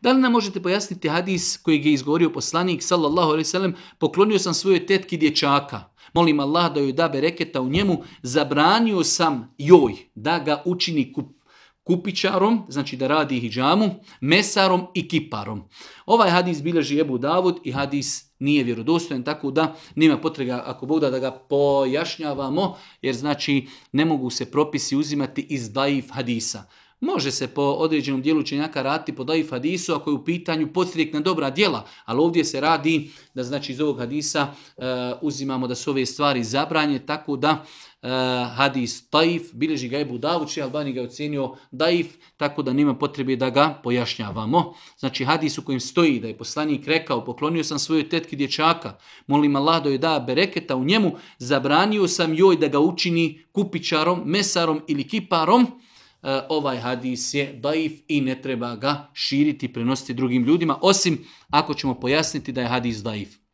Da li nam možete pojasniti hadis koji je izgovorio poslanik sallallahu alaihi sallam poklonio sam svoje tetki dječaka. Molim Allah da joj da reketa u njemu, zabranio sam joj da ga učini kup, kupičarom, znači da radi hijjamu, mesarom i kiparom. Ovaj hadis bilježi Ebu Davud i hadis nije vjerodostojan, tako da nema potrega ako Bog da, da ga pojašnjavamo, jer znači ne mogu se propisi uzimati iz daif hadisa. Može se po određenom dijelu činjaka raditi po daif hadisu ako je u pitanju podstrijek na dobra djela, ali ovdje se radi da znači iz ovog hadisa eh, uzimamo da su ove stvari zabranje, tako da e, hadis daif, bilježi ga je budavući, Albani ga je ocjenio daif, tako da nema potrebe da ga pojašnjavamo. Znači hadis u kojem stoji da je poslanik rekao, poklonio sam svojoj tetki dječaka, molim Allah da joj da bereketa u njemu, zabranio sam joj da ga učini kupičarom, mesarom ili kiparom, E, ovaj hadis je daif i ne treba ga širiti, prenositi drugim ljudima, osim ako ćemo pojasniti da je hadis daif.